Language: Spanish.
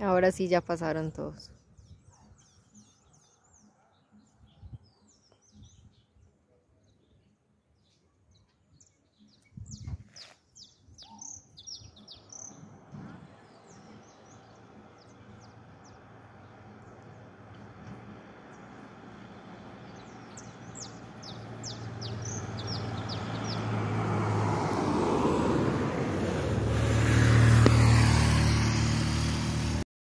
Ahora sí ya pasaron todos.